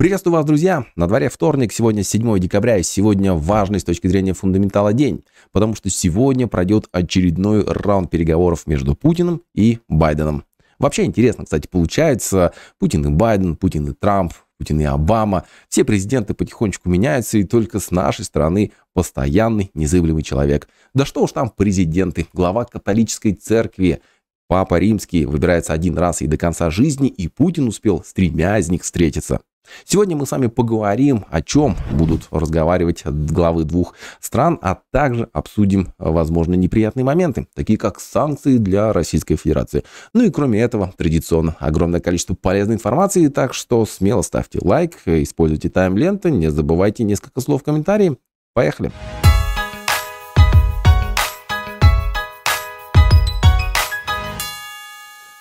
Приветствую вас, друзья! На дворе вторник, сегодня 7 декабря, и сегодня важный с точки зрения фундаментала день, потому что сегодня пройдет очередной раунд переговоров между Путиным и Байденом. Вообще интересно, кстати, получается, Путин и Байден, Путин и Трамп, Путин и Обама, все президенты потихонечку меняются, и только с нашей стороны постоянный незыблемый человек. Да что уж там президенты, глава католической церкви, Папа Римский выбирается один раз и до конца жизни, и Путин успел с тремя из них встретиться. Сегодня мы с вами поговорим, о чем будут разговаривать главы двух стран, а также обсудим, возможно, неприятные моменты, такие как санкции для Российской Федерации. Ну и кроме этого, традиционно, огромное количество полезной информации, так что смело ставьте лайк, используйте тайм-ленты, не забывайте несколько слов в комментарии. Поехали! Поехали!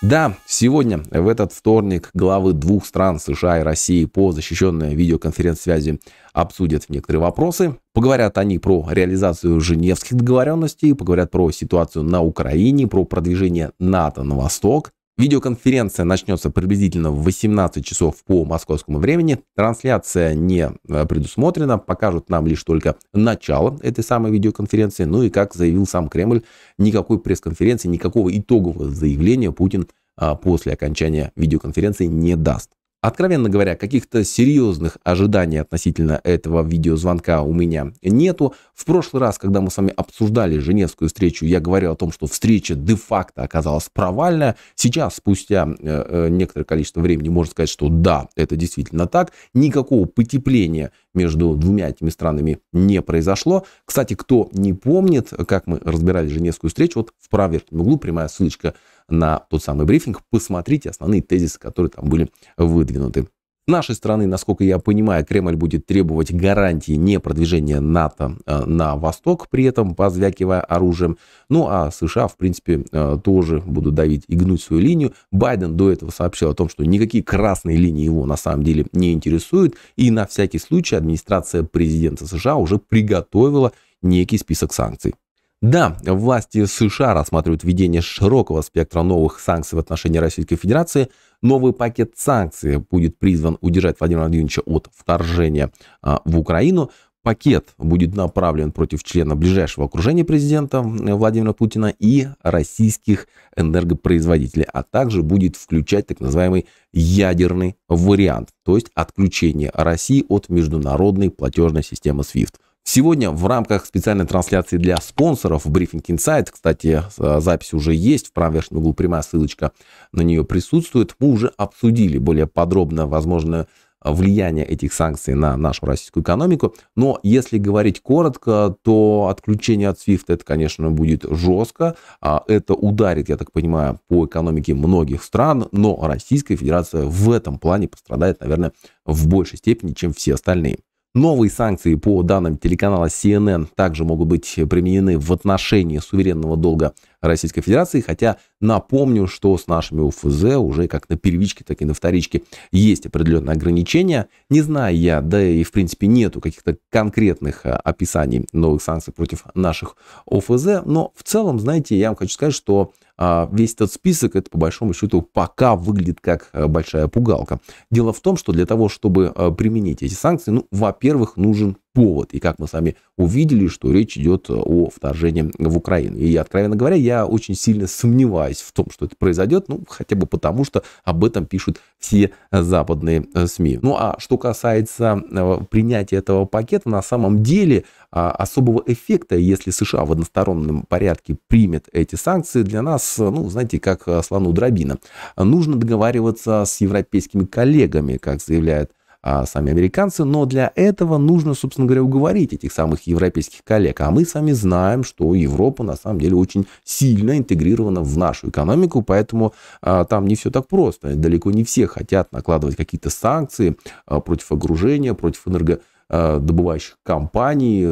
Да, сегодня, в этот вторник, главы двух стран США и России по защищенной видеоконференц-связи обсудят некоторые вопросы. Поговорят они про реализацию женевских договоренностей, поговорят про ситуацию на Украине, про продвижение НАТО на восток. Видеоконференция начнется приблизительно в 18 часов по московскому времени. Трансляция не э, предусмотрена, покажут нам лишь только начало этой самой видеоконференции. Ну и, как заявил сам Кремль, никакой пресс-конференции, никакого итогового заявления Путин а, после окончания видеоконференции не даст. Откровенно говоря, каких-то серьезных ожиданий относительно этого видеозвонка у меня нету. В прошлый раз, когда мы с вами обсуждали Женевскую встречу, я говорил о том, что встреча де-факто оказалась провальная. Сейчас, спустя э, э, некоторое количество времени, можно сказать, что да, это действительно так. Никакого потепления между двумя этими странами не произошло. Кстати, кто не помнит, как мы разбирали Женевскую встречу, вот в правом верхнем углу прямая ссылочка на тот самый брифинг. Посмотрите основные тезисы, которые там были выдвинуты нашей страны, насколько я понимаю, Кремль будет требовать гарантии не продвижения НАТО э, на восток, при этом позвякивая оружием. Ну а США, в принципе, э, тоже будут давить и гнуть свою линию. Байден до этого сообщил о том, что никакие красные линии его на самом деле не интересуют. И на всякий случай администрация президента США уже приготовила некий список санкций. Да, власти США рассматривают введение широкого спектра новых санкций в отношении Российской Федерации. Новый пакет санкций будет призван удержать Владимира Владимировича от вторжения а, в Украину. Пакет будет направлен против члена ближайшего окружения президента э, Владимира Путина и российских энергопроизводителей, а также будет включать так называемый ядерный вариант, то есть отключение России от международной платежной системы SWIFT. Сегодня в рамках специальной трансляции для спонсоров в Briefing Insight, кстати, а, запись уже есть, в правом верхнем углу прямая ссылочка на нее присутствует, мы уже обсудили более подробно возможное влияние этих санкций на нашу российскую экономику. Но если говорить коротко, то отключение от SWIFT это, конечно, будет жестко. А это ударит, я так понимаю, по экономике многих стран, но Российская Федерация в этом плане пострадает, наверное, в большей степени, чем все остальные. Новые санкции по данным телеканала CNN также могут быть применены в отношении суверенного долга Российской Федерации, хотя напомню, что с нашими УФЗ уже как на первичке, так и на вторичке есть определенные ограничения. Не знаю я, да и в принципе нету каких-то конкретных а, описаний новых санкций против наших ОФЗ, но в целом, знаете, я вам хочу сказать, что а, весь этот список, это по большому счету пока выглядит как а, большая пугалка. Дело в том, что для того, чтобы применить эти санкции, ну, во-первых, нужен повод. И как мы с вами увидели, что речь идет э, о вторжении в Украину. И, откровенно говоря, я очень сильно сомневаюсь в том, что это произойдет, ну, хотя бы потому, что об этом пишут все западные э, СМИ. Ну, а что касается э, принятия этого пакета, на самом деле а, особого эффекта, если США в одностороннем порядке примет эти санкции, для нас, ну, знаете, как слону дробина. Нужно договариваться с европейскими коллегами, как заявляет а, сами американцы, но для этого нужно, собственно говоря, уговорить этих самых европейских коллег. А мы сами знаем, что Европа на самом деле очень сильно интегрирована в нашу экономику, поэтому а, там не все так просто. Далеко не все хотят накладывать какие-то санкции а, против огружения, против энерго а, добывающих компаний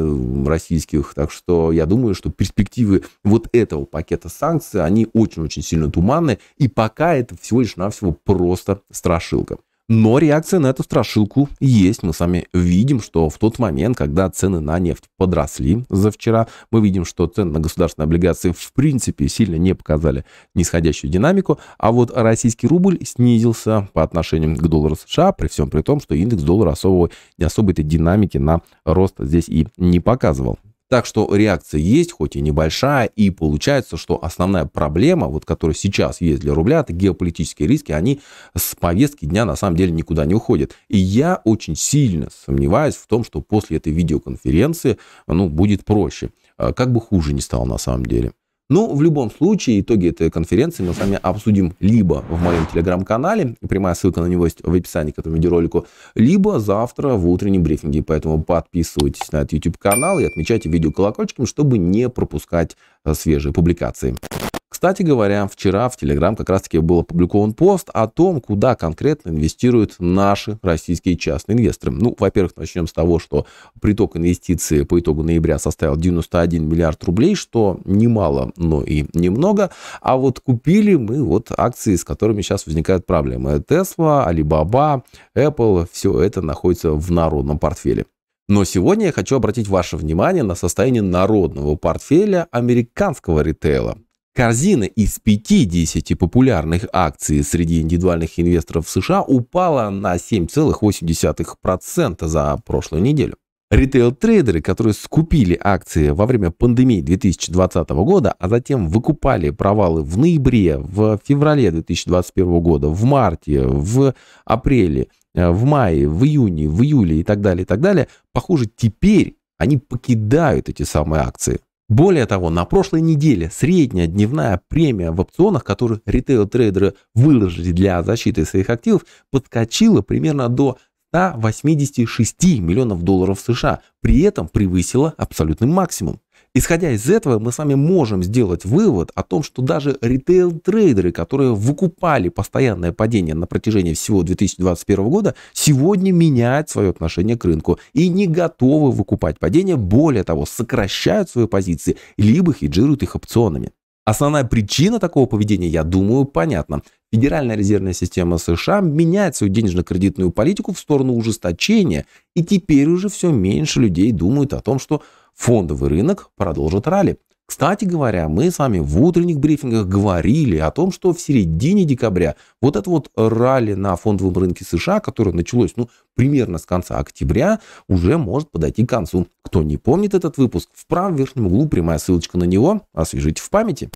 российских. Так что я думаю, что перспективы вот этого пакета санкций, они очень-очень сильно туманные. И пока это всего лишь навсего просто страшилка. Но реакция на эту страшилку есть. Мы с вами видим, что в тот момент, когда цены на нефть подросли за вчера, мы видим, что цены на государственные облигации в принципе сильно не показали нисходящую динамику, а вот российский рубль снизился по отношению к доллару США, при всем при том, что индекс доллара особого, особой этой динамики на рост здесь и не показывал. Так что реакция есть, хоть и небольшая, и получается, что основная проблема, вот которая сейчас есть для рубля, это геополитические риски, они с повестки дня на самом деле никуда не уходят. И я очень сильно сомневаюсь в том, что после этой видеоконференции ну, будет проще. А как бы хуже не стало на самом деле. Но ну, в любом случае итоги этой конференции мы с вами обсудим либо в моем телеграм-канале, прямая ссылка на него есть в описании к этому видеоролику, либо завтра в утреннем брифинге. Поэтому подписывайтесь на этот YouTube-канал и отмечайте видео колокольчиком, чтобы не пропускать э, свежие публикации. Кстати говоря, вчера в Telegram как раз-таки был опубликован пост о том, куда конкретно инвестируют наши российские частные инвесторы. Ну, во-первых, начнем с того, что приток инвестиций по итогу ноября составил 91 миллиард рублей, что немало, но и немного. А вот купили мы вот акции, с которыми сейчас возникают проблемы. Tesla, Alibaba, Apple, все это находится в народном портфеле. Но сегодня я хочу обратить ваше внимание на состояние народного портфеля американского ритейла. Корзина из 50 популярных акций среди индивидуальных инвесторов в США упала на 7,8% за прошлую неделю. Ритейл-трейдеры, которые скупили акции во время пандемии 2020 года, а затем выкупали провалы в ноябре, в феврале 2021 года, в марте, в апреле, э, в мае, в июне, в июле и так далее, и так далее, похоже, теперь они покидают эти самые акции. Более того, на прошлой неделе средняя дневная премия в опционах, которую ритейл-трейдеры выложили для защиты своих активов, подскочила примерно до 186 миллионов долларов США, при этом превысила абсолютный максимум. Исходя из этого, мы с вами можем сделать вывод о том, что даже ритейл-трейдеры, которые выкупали постоянное падение на протяжении всего 2021 года, сегодня меняют свое отношение к рынку и не готовы выкупать падение, более того, сокращают свои позиции, либо хеджируют их опционами. Основная причина такого поведения, я думаю, понятна. Федеральная резервная система США меняет свою денежно-кредитную политику в сторону ужесточения, и теперь уже все меньше людей думают о том, что фондовый рынок продолжит ралли. Кстати говоря, мы с вами в утренних брифингах говорили о том, что в середине декабря вот это вот ралли на фондовом рынке США, которое началось ну, примерно с конца октября, уже может подойти к концу. Кто не помнит этот выпуск, в правом верхнем углу прямая ссылочка на него, освежите в памяти.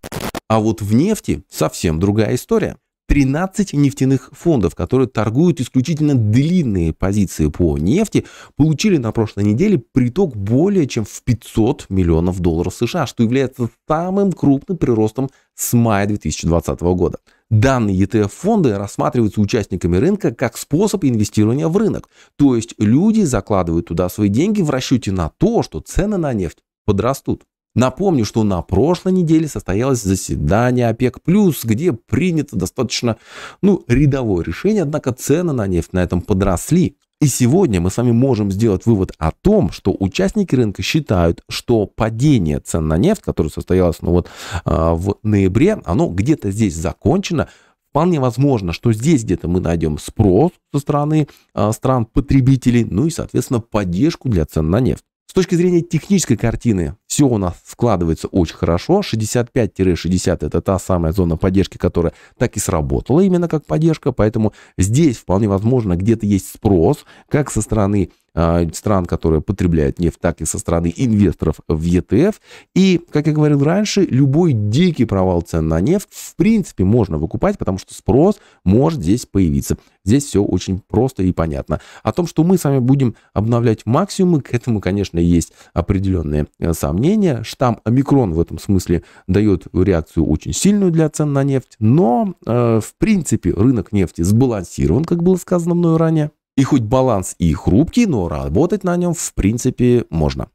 А вот в нефти совсем другая история. 13 нефтяных фондов, которые торгуют исключительно длинные позиции по нефти, получили на прошлой неделе приток более чем в 500 миллионов долларов США, что является самым крупным приростом с мая 2020 года. Данные ETF-фонды рассматриваются участниками рынка как способ инвестирования в рынок, то есть люди закладывают туда свои деньги в расчете на то, что цены на нефть подрастут. Напомню, что на прошлой неделе состоялось заседание ОПЕК+, где принято достаточно ну, рядовое решение, однако цены на нефть на этом подросли. И сегодня мы с вами можем сделать вывод о том, что участники рынка считают, что падение цен на нефть, которое состоялось ну, вот, а, в ноябре, оно где-то здесь закончено, Вполне возможно, что здесь где-то мы найдем спрос со стороны а, стран-потребителей, ну и, соответственно, поддержку для цен на нефть. С точки зрения технической картины, все у нас складывается очень хорошо. 65-60 это та самая зона поддержки, которая так и сработала именно как поддержка. Поэтому здесь вполне возможно где-то есть спрос, как со стороны а, стран, которые потребляют нефть, так и со стороны инвесторов в ETF. И, как я говорил раньше, любой дикий провал цен на нефть в принципе можно выкупать, потому что спрос может здесь появиться. Здесь все очень просто и понятно. О том, что мы с вами будем обновлять максимумы, к этому, конечно, есть определенные э, сомнения сомнения. Штамм омикрон в этом смысле дает реакцию очень сильную для цен на нефть, но э, в принципе рынок нефти сбалансирован, как было сказано мною ранее. И хоть баланс и хрупкий, но работать на нем в принципе можно.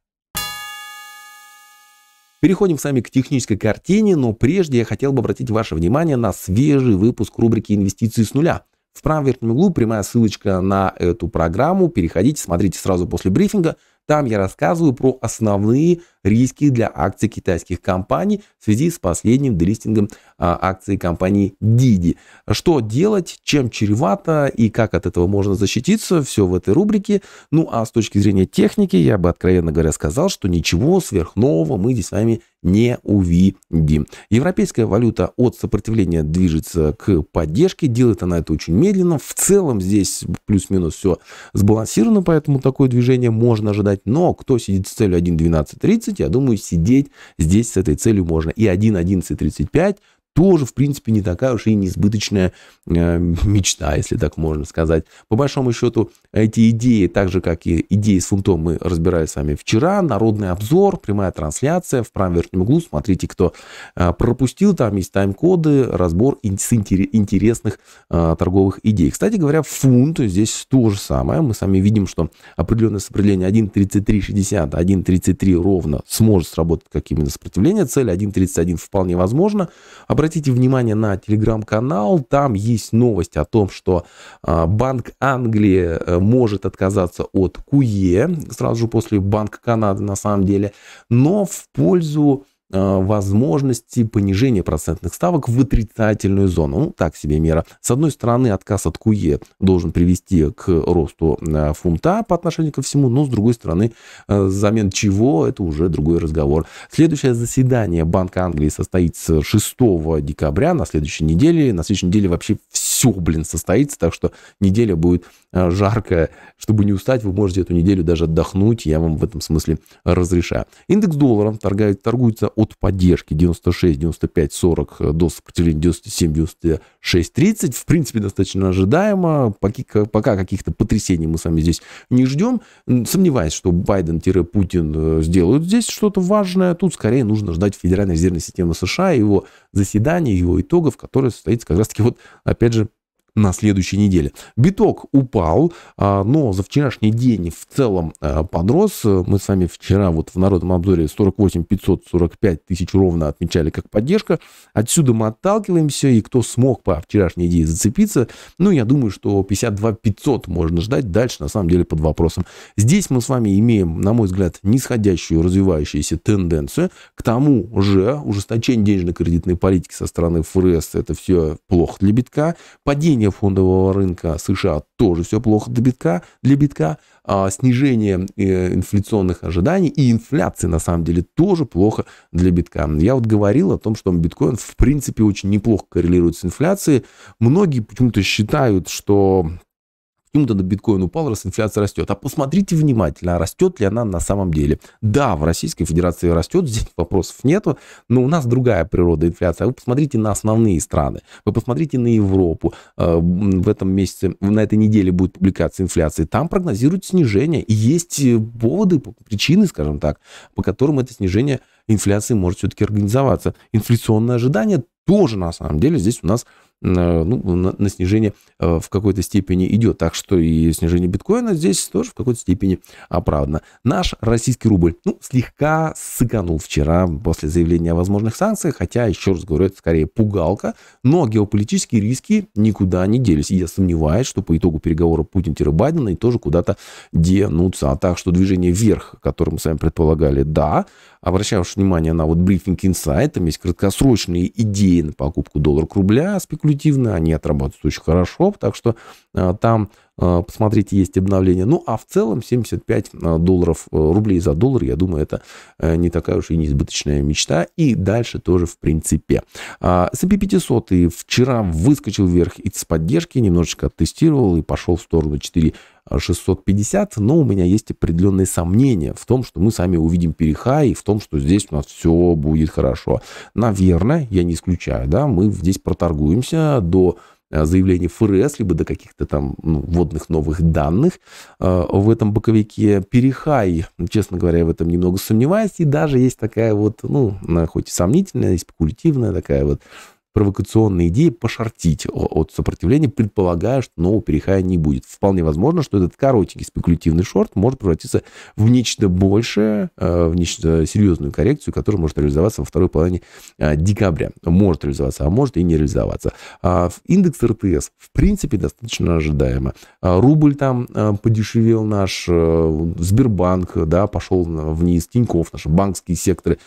Переходим сами к технической картине, но прежде я хотел бы обратить ваше внимание на свежий выпуск рубрики «Инвестиции с нуля». В правом верхнем углу прямая ссылочка на эту программу. Переходите, смотрите сразу после брифинга. Там я рассказываю про основные риски для акций китайских компаний в связи с последним делистингом а, акций компании Didi. Что делать, чем чревато и как от этого можно защититься, все в этой рубрике. Ну а с точки зрения техники, я бы откровенно говоря сказал, что ничего сверхнового мы здесь с вами не увидим. Европейская валюта от сопротивления движется к поддержке, делает она это очень медленно. В целом здесь плюс-минус все сбалансировано, поэтому такое движение можно ожидать. Но кто сидит с целью 1.12.30, я думаю, сидеть здесь с этой целью можно. И 1.11.35 тоже, в принципе, не такая уж и неизбыточная э, мечта, если так можно сказать. По большому счету, эти идеи, так же, как и идеи с фунтом, мы разбирали с вами вчера. Народный обзор, прямая трансляция в правом верхнем углу. Смотрите, кто э, пропустил, там есть тайм-коды, разбор с интересных э, торговых идей. Кстати говоря, фунт здесь то же самое. Мы сами видим, что определенное сопротивление 1.3360, 1.33 а ровно сможет сработать как именно сопротивление. Цель 1.31 вполне возможно. Обратите обратите внимание на телеграм-канал, там есть новость о том, что а, Банк Англии э, может отказаться от КУЕ, сразу же после Банка Канады на самом деле, но в пользу Э, возможности понижения процентных ставок в отрицательную зону. Ну, так себе мера. С одной стороны, отказ от КУЕ должен привести к росту э, фунта по отношению ко всему, но с другой стороны, э, замен чего, это уже другой разговор. Следующее заседание Банка Англии состоится 6 декабря на следующей неделе. На следующей неделе вообще все, блин, состоится, так что неделя будет жаркая. Чтобы не устать, вы можете эту неделю даже отдохнуть, я вам в этом смысле разрешаю. Индекс доллара торгуется от поддержки 96, 95, 40 до сопротивления 97, 96, 30. В принципе, достаточно ожидаемо. Пока каких-то потрясений мы сами здесь не ждем. Сомневаюсь, что Байден-Путин э, сделают здесь что-то важное. Тут скорее нужно ждать Федеральной резервной системы США, его заседания, его итогов, которые состоится как раз-таки вот, опять же, на следующей неделе. Биток упал, а, но за вчерашний день в целом а, подрос. Мы с вами вчера вот в народном обзоре 48 545 тысяч ровно отмечали как поддержка. Отсюда мы отталкиваемся, и кто смог по вчерашней идее зацепиться, ну, я думаю, что 52 500 можно ждать. Дальше, на самом деле, под вопросом. Здесь мы с вами имеем, на мой взгляд, нисходящую развивающуюся тенденцию. К тому же ужесточение денежно-кредитной политики со стороны ФРС – это все плохо для битка. Падение падение фондового рынка США тоже все плохо для битка, для битка а снижение э, инфляционных ожиданий и инфляции на самом деле тоже плохо для битка. Я вот говорил о том, что биткоин в принципе очень неплохо коррелирует с инфляцией. Многие почему-то считают, что Почему-то биткоин упал, раз инфляция растет. А посмотрите внимательно, а растет ли она на самом деле. Да, в Российской Федерации растет, здесь вопросов нету, но у нас другая природа инфляции. Вы посмотрите на основные страны, вы посмотрите на Европу. Э, в этом месяце, на этой неделе будет публикация инфляции. Там прогнозируют снижение. И есть э, поводы, причины, скажем так, по которым это снижение инфляции может все-таки организоваться. Инфляционное ожидание тоже на самом деле здесь у нас ну, на, на снижение э, в какой-то степени идет. Так что и снижение биткоина здесь тоже в какой-то степени оправдано. Наш российский рубль ну, слегка сыганул вчера после заявления о возможных санкциях, хотя, еще раз говорю, это скорее пугалка, но геополитические риски никуда не делись. И я сомневаюсь, что по итогу переговора Путин-Байден и тоже куда-то денутся. А так что движение вверх, которое мы с вами предполагали, да, обращаешь внимание на вот брифинг инсайт, там есть краткосрочные идеи на покупку доллара к рубля спекулятивные, они отрабатывают очень хорошо, так что а, там Э, посмотрите, есть обновление. Ну, а в целом 75 э, долларов, э, рублей за доллар, я думаю, это не такая уж и неизбыточная мечта. И дальше тоже в принципе. S&P а, 500 и вчера выскочил вверх из поддержки, немножечко оттестировал и пошел в сторону 4 650, но у меня есть определенные сомнения в том, что мы сами увидим перехай, и в том, что здесь у нас все будет хорошо. Наверное, я не исключаю, да, мы здесь проторгуемся до Э, заявлений ФРС, либо до каких-то там ну, вводных новых данных э, в этом боковике. Перехай, честно говоря, в этом немного сомневаюсь, и даже есть такая вот, ну, хоть и сомнительная, и спекулятивная такая вот провокационная идея пошортить от сопротивления, предполагая, что нового перехая не будет. Вполне возможно, что этот коротенький спекулятивный шорт может превратиться в нечто большее, э, в нечто серьезную коррекцию, которая может реализоваться во второй половине э, декабря. Может реализоваться, а может и не реализоваться. А индекс РТС, в принципе, достаточно ожидаемо. А рубль там э, подешевел наш, Сбербанк, да, пошел вниз, Тиньков, наши банковские секторы,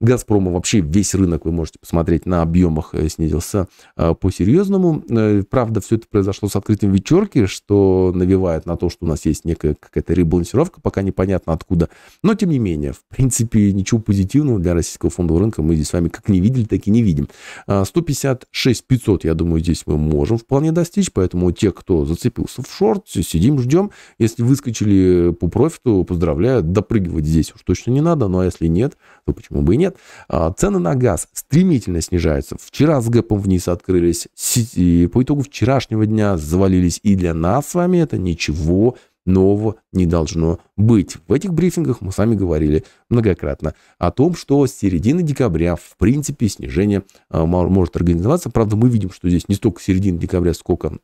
Газпрома вообще весь рынок, вы можете посмотреть, на объемах э, снизился э, по-серьезному. Э, правда, все это произошло с открытием вечерки, что навевает на то, что у нас есть некая какая-то ребалансировка, пока непонятно откуда. Но, тем не менее, в принципе, ничего позитивного для российского фондового рынка мы здесь с вами как не видели, так и не видим. 156 500, я думаю, здесь мы можем вполне достичь, поэтому те, кто зацепился в шорт, сидим, ждем. Если выскочили по профиту, поздравляю, допрыгивать здесь уж точно не надо, ну а если нет, то почему бы и нет? нет. А, цены на газ стремительно снижаются. Вчера с гэпом вниз открылись. и По итогу вчерашнего дня завалились. И для нас с вами это ничего нового не должно быть. В этих брифингах мы с вами говорили многократно о том, что с середины декабря, в принципе, снижение а, может организоваться. Правда, мы видим, что здесь не столько середины декабря, сколько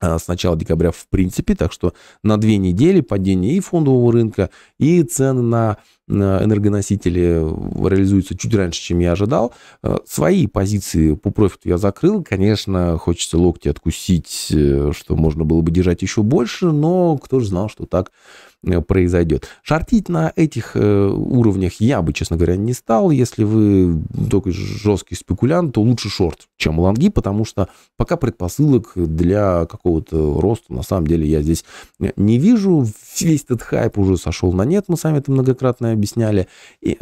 а, с начала декабря в принципе, так что на две недели падение и фондового рынка, и цены на энергоносители реализуются чуть раньше, чем я ожидал. Э, свои позиции по профиту я закрыл. Конечно, хочется локти откусить, э, что можно было бы держать еще больше, но кто же знал, что так Э, произойдет. Шортить на этих э, уровнях я бы, честно говоря, не стал. Если вы только жесткий спекулянт, то лучше шорт, чем лонги, потому что пока предпосылок для какого-то роста, на самом деле, я здесь э, не вижу. Весь этот хайп уже сошел на нет, мы сами это многократно объясняли, и, э,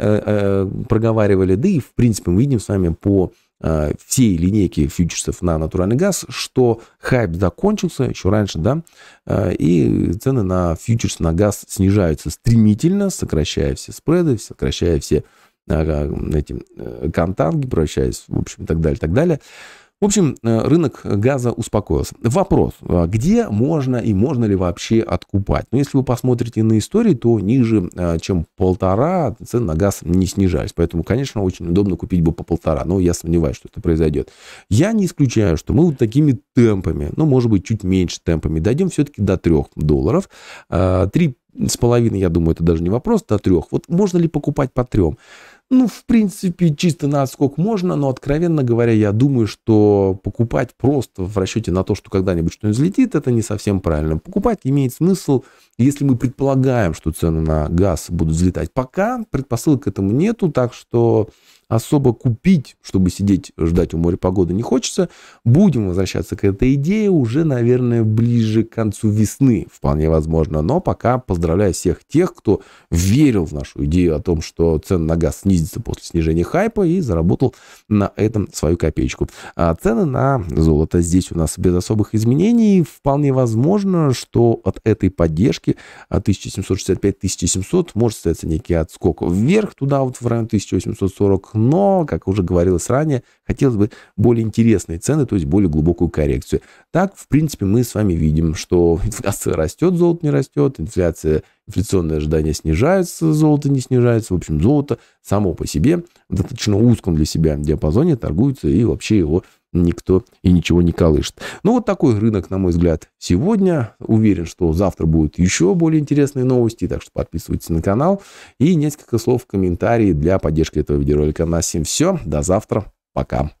э, проговаривали. Да и, в принципе, мы видим с вами по э, всей линейки фьючерсов на натуральный газ, что хайп закончился еще раньше, да, э, и цены на фьючерс на газ снижаются стремительно, сокращая все спреды, сокращая все э, эти э, контанги, превращаясь, в общем, и так далее, и так далее. В общем, э, рынок газа успокоился. Вопрос, а где можно и можно ли вообще откупать? Но ну, если вы посмотрите на истории, то ниже, э, чем полтора, цены на газ не снижались. Поэтому, конечно, очень удобно купить бы по полтора, но я сомневаюсь, что это произойдет. Я не исключаю, что мы вот такими темпами, ну, может быть, чуть меньше темпами, дойдем все-таки до 3 долларов. 3 а, с половиной, я думаю, это даже не вопрос, до трех. Вот можно ли покупать по трем? Ну, в принципе, чисто насколько можно, но, откровенно говоря, я думаю, что покупать просто в расчете на то, что когда-нибудь что-нибудь взлетит, это не совсем правильно. Покупать имеет смысл, если мы предполагаем, что цены на газ будут взлетать. Пока предпосылок к этому нету, так что особо купить, чтобы сидеть, ждать у моря погоды не хочется. Будем возвращаться к этой идее уже, наверное, ближе к концу весны, вполне возможно. Но пока поздравляю всех тех, кто верил в нашу идею о том, что цены на газ снизится после снижения хайпа и заработал на этом свою копеечку. А цены на золото здесь у нас без особых изменений. Вполне возможно, что от этой поддержки 1765-1700 может состояться некий отскок вверх, туда вот в район 1840 но, как уже говорилось ранее, хотелось бы более интересные цены, то есть более глубокую коррекцию. Так, в принципе, мы с вами видим, что инфляция растет, золото не растет, инфляция, инфляционные ожидания снижаются, золото не снижается. В общем, золото само по себе в достаточно узком для себя диапазоне торгуется и вообще его никто и ничего не колышет. Ну, вот такой рынок, на мой взгляд, сегодня. Уверен, что завтра будут еще более интересные новости, так что подписывайтесь на канал. И несколько слов в комментарии для поддержки этого видеоролика. На всем все. До завтра. Пока.